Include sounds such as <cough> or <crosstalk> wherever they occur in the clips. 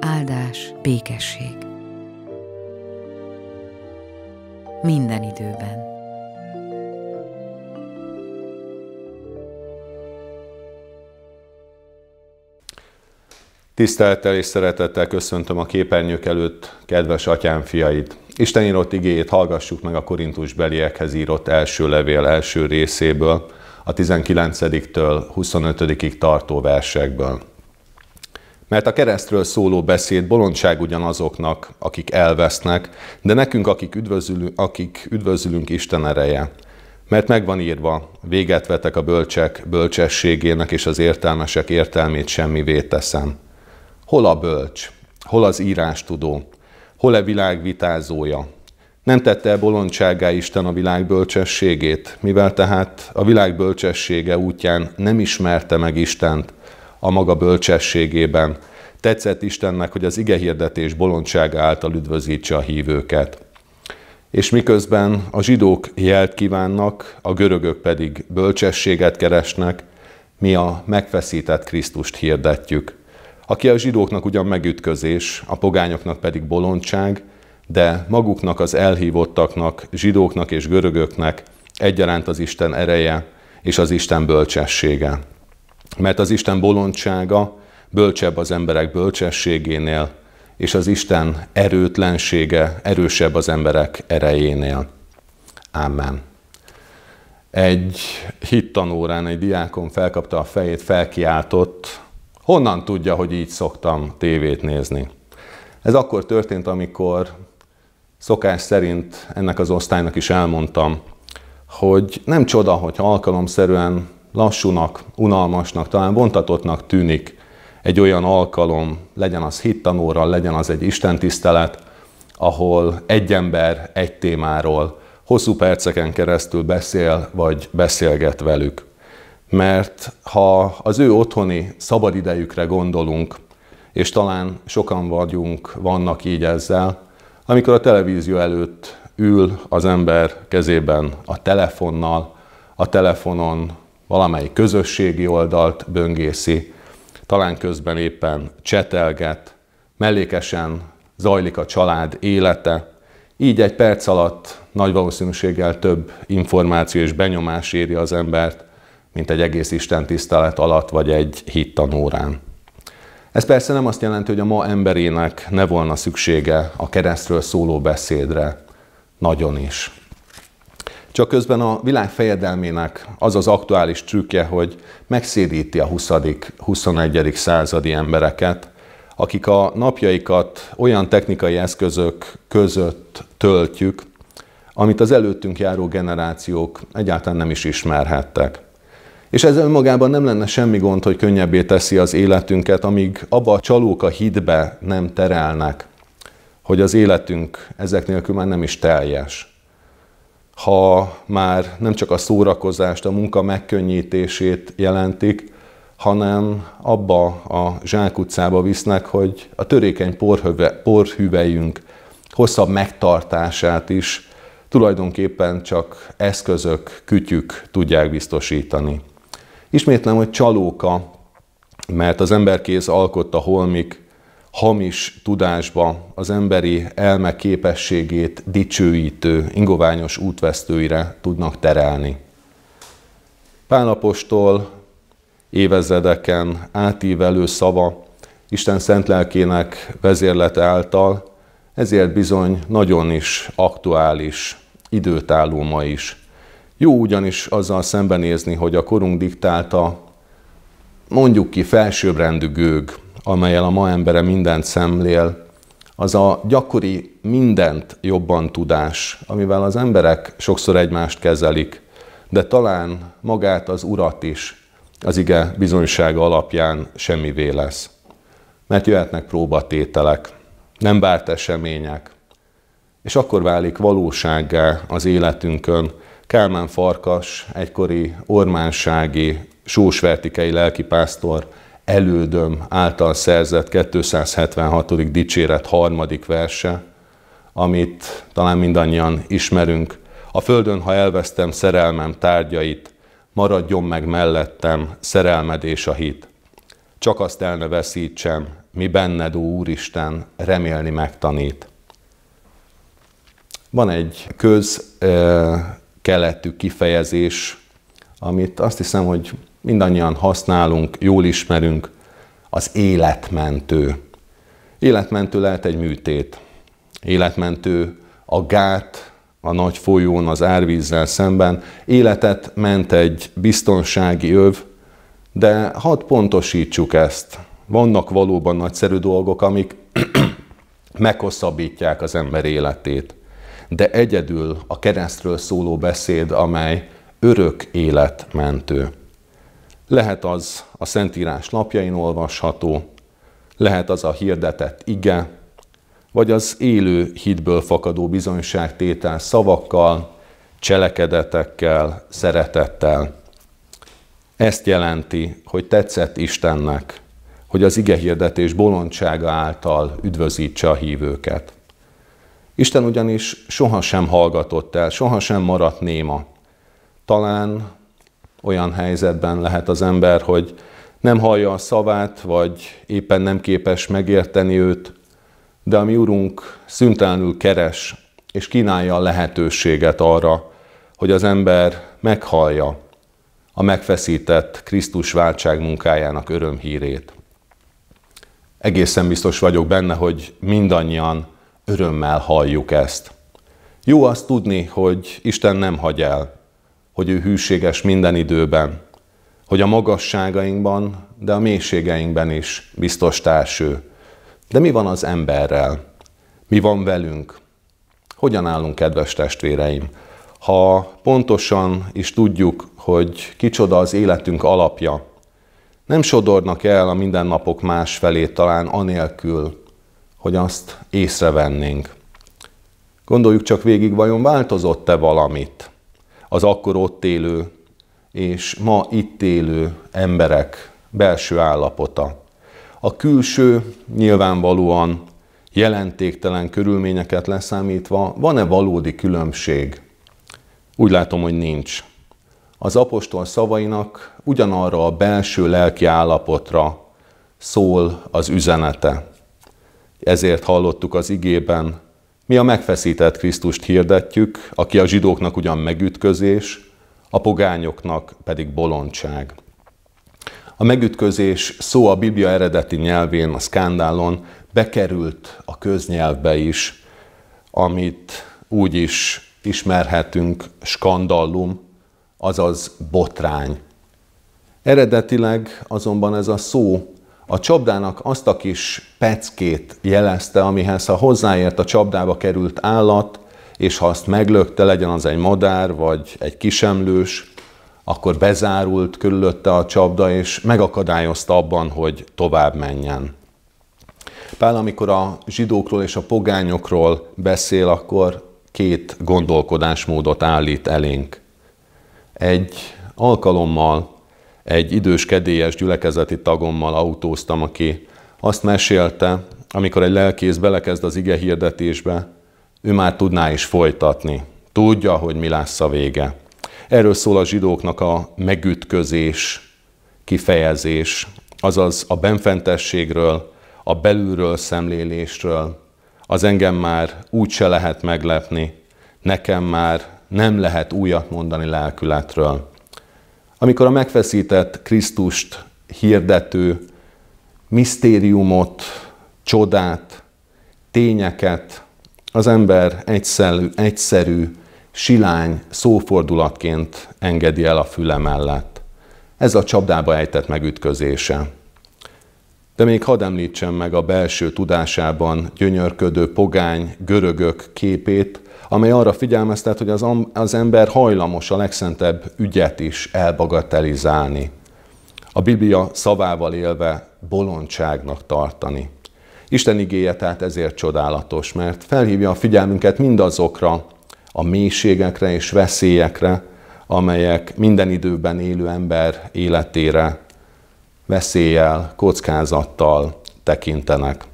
áldás, békesség. Minden időben. Tisztelettel és szeretettel köszöntöm a képernyők előtt kedves atyám fiait. Isten írott igéjét hallgassuk meg a Korintus beliekhez írott első levél első részéből, a 19-től 25-ig tartó versekből. Mert a keresztről szóló beszéd bolondság ugyanazoknak, akik elvesznek, de nekünk, akik üdvözülünk, akik üdvözülünk Isten ereje. Mert megvan írva, véget vetek a bölcsek bölcsességének, és az értelmesek értelmét semmivé teszem. Hol a bölcs? Hol az írás tudó? Hol a világ vitázója? Nem tette el bolondságá Isten a világ bölcsességét, mivel tehát a világ bölcsessége útján nem ismerte meg Istent, a maga bölcsességében. Tetszett Istennek, hogy az ige hirdetés bolondsága által üdvözítse a hívőket. És miközben a zsidók jelt kívánnak, a görögök pedig bölcsességet keresnek, mi a megfeszített Krisztust hirdetjük, aki a zsidóknak ugyan megütközés, a pogányoknak pedig bolondság, de maguknak az elhívottaknak, zsidóknak és görögöknek egyaránt az Isten ereje és az Isten bölcsessége. Mert az Isten bolondsága bölcsebb az emberek bölcsességénél, és az Isten erőtlensége erősebb az emberek erejénél. Amen. Egy hittanórán egy diákon felkapta a fejét, felkiáltott, honnan tudja, hogy így szoktam tévét nézni. Ez akkor történt, amikor szokás szerint ennek az osztálynak is elmondtam, hogy nem csoda, hogy alkalomszerűen lassúnak, unalmasnak, talán vontatottnak tűnik egy olyan alkalom, legyen az hittanóra, legyen az egy istentisztelet, ahol egy ember egy témáról hosszú perceken keresztül beszél, vagy beszélget velük. Mert ha az ő otthoni szabadidejükre gondolunk, és talán sokan vagyunk, vannak így ezzel, amikor a televízió előtt ül az ember kezében a telefonnal, a telefonon valamelyik közösségi oldalt böngészi, talán közben éppen csetelget, mellékesen zajlik a család élete, így egy perc alatt nagy valószínűséggel több információ és benyomás éri az embert, mint egy egész Isten tisztelet alatt vagy egy hittanórán. Ez persze nem azt jelenti, hogy a ma emberének ne volna szüksége a keresztről szóló beszédre, nagyon is. Csak közben a világ fejedelmének az az aktuális trükkje, hogy megszédíti a 20. 21. századi embereket, akik a napjaikat olyan technikai eszközök között töltjük, amit az előttünk járó generációk egyáltalán nem is ismerhettek. És ez önmagában nem lenne semmi gond, hogy könnyebbé teszi az életünket, amíg abba a csalók a hitbe nem terelnek, hogy az életünk ezek nélkül már nem is teljes ha már nem csak a szórakozást, a munka megkönnyítését jelentik, hanem abba a zsákutcába visznek, hogy a törékeny porhöve, porhüvelyünk hosszabb megtartását is tulajdonképpen csak eszközök, kütyük tudják biztosítani. Ismétlem, hogy csalóka, mert az emberkéz alkotta holmik hamis tudásba, az emberi elme képességét dicsőítő, ingoványos útvesztőire tudnak terelni. Pálapostól évezredeken átívelő szava Isten szent lelkének vezérlete által, ezért bizony nagyon is aktuális, időtálló ma is. Jó ugyanis azzal szembenézni, hogy a korunk diktálta, mondjuk ki felsőbbrendű gőg, amelyel a ma embere mindent szemlél, az a gyakori mindent jobban tudás, amivel az emberek sokszor egymást kezelik, de talán magát az urat is az ige bizonysága alapján semmivé lesz. Mert jöhetnek próbatételek, nem várt események, és akkor válik valósággá az életünkön Kálmán Farkas, egykori ormánsági, sósvertikei lelkipásztor elődöm által szerzett 276. dicséret harmadik verse, amit talán mindannyian ismerünk. A földön, ha elvesztem szerelmem tárgyait, maradjon meg mellettem szerelmed és a hit. Csak azt el ne veszítsem, mi benned, ó Úristen, remélni megtanít. Van egy közkeletű kifejezés, amit azt hiszem, hogy mindannyian használunk, jól ismerünk, az életmentő. Életmentő lehet egy műtét. Életmentő a gát a nagy folyón, az árvízzel szemben. Életet ment egy biztonsági öv, de hadd pontosítsuk ezt. Vannak valóban nagyszerű dolgok, amik <clears throat> meghosszabbítják az ember életét. De egyedül a keresztről szóló beszéd, amely örök életmentő. Lehet az a Szentírás lapjain olvasható, lehet az a hirdetett ige, vagy az élő hitből fakadó bizonyságtétel szavakkal, cselekedetekkel, szeretettel. Ezt jelenti, hogy tetszett Istennek, hogy az ige hirdetés bolondsága által üdvözítse a hívőket. Isten ugyanis sohasem hallgatott el, sohasem maradt néma. Talán olyan helyzetben lehet az ember, hogy nem hallja a szavát, vagy éppen nem képes megérteni őt, de a mi Urunk szüntelenül keres és kínálja a lehetőséget arra, hogy az ember meghallja a megfeszített Krisztus váltság munkájának örömhírét. Egészen biztos vagyok benne, hogy mindannyian örömmel halljuk ezt. Jó azt tudni, hogy Isten nem hagy el, hogy ő hűséges minden időben, hogy a magasságainkban, de a mélységeinkben is biztos társő. De mi van az emberrel? Mi van velünk? Hogyan állunk, kedves testvéreim? Ha pontosan is tudjuk, hogy kicsoda az életünk alapja, nem sodornak el a mindennapok más felé talán anélkül, hogy azt észrevennénk. Gondoljuk csak végig, vajon változott-e valamit? az akkor ott élő és ma itt élő emberek belső állapota. A külső nyilvánvalóan jelentéktelen körülményeket leszámítva, van-e valódi különbség? Úgy látom, hogy nincs. Az apostol szavainak ugyanarra a belső lelki állapotra szól az üzenete. Ezért hallottuk az igében, mi a megfeszített Krisztust hirdetjük, aki a zsidóknak ugyan megütközés, a pogányoknak pedig bolondság. A megütközés szó a Biblia eredeti nyelvén, a skándálon bekerült a köznyelvbe is, amit úgy is ismerhetünk, skandallum, azaz botrány. Eredetileg azonban ez a szó a csapdának azt a kis peckét jelezte, amihez ha hozzáért a csapdába került állat, és ha azt meglökte, legyen az egy madár vagy egy kisemlős, akkor bezárult körülötte a csapda, és megakadályozta abban, hogy tovább menjen. Pál, amikor a zsidókról és a pogányokról beszél, akkor két gondolkodásmódot állít elénk. Egy alkalommal egy idős kedélyes gyülekezeti tagommal autóztam, aki azt mesélte, amikor egy lelkész belekezd az ige hirdetésbe, ő már tudná is folytatni. Tudja, hogy mi lesz a vége. Erről szól a zsidóknak a megütközés kifejezés, azaz a benfentességről, a belülről szemlélésről, az engem már úgy se lehet meglepni, nekem már nem lehet újat mondani lelkületről. Amikor a megfeszített Krisztust hirdető misztériumot, csodát, tényeket az ember egyszerű, egyszerű silány szófordulatként engedi el a füle mellett. Ez a csapdába ejtett megütközése. De még hadd említsem meg a belső tudásában gyönyörködő pogány görögök képét, amely arra figyelmeztet, hogy az, az ember hajlamos a legszentebb ügyet is elbagatelizálni. A Biblia szavával élve bolondságnak tartani. Isten igéje tehát ezért csodálatos, mert felhívja a figyelmünket mindazokra a mélységekre és veszélyekre, amelyek minden időben élő ember életére veszéllyel, kockázattal tekintenek.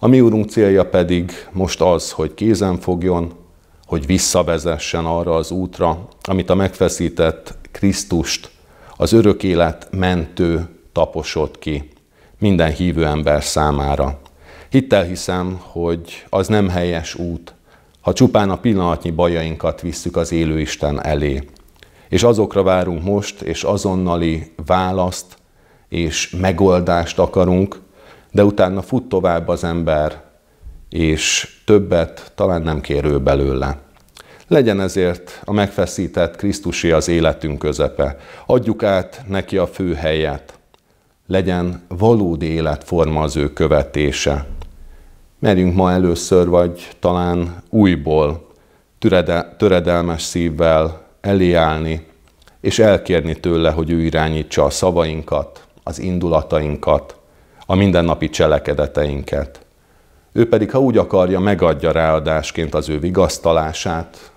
A mi úrunk célja pedig most az, hogy kézen fogjon, hogy visszavezessen arra az útra, amit a megfeszített Krisztust, az örök élet mentő taposott ki minden hívő ember számára. Hittel hiszem, hogy az nem helyes út, ha csupán a pillanatnyi bajainkat visszük az élő Isten elé. És azokra várunk most, és azonnali választ, és megoldást akarunk, de utána fut tovább az ember, és többet talán nem kérő belőle. Legyen ezért a megfeszített Krisztusi az életünk közepe. Adjuk át neki a fő helyet. Legyen valódi életforma az ő követése. Merjünk ma először, vagy talán újból, türede, töredelmes szívvel eléállni, és elkérni tőle, hogy ő irányítsa a szavainkat, az indulatainkat, a mindennapi cselekedeteinket. Ő pedig, ha úgy akarja, megadja ráadásként az ő vigasztalását,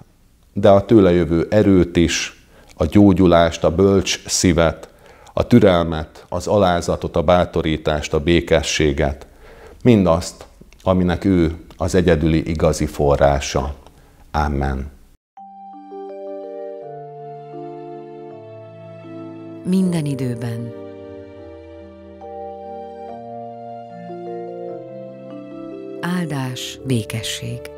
de a tőle jövő erőt is, a gyógyulást, a bölcs szívet, a türelmet, az alázatot, a bátorítást, a békességet, mindazt, aminek ő az egyedüli igazi forrása. Amen. Minden időben áldás, békesség.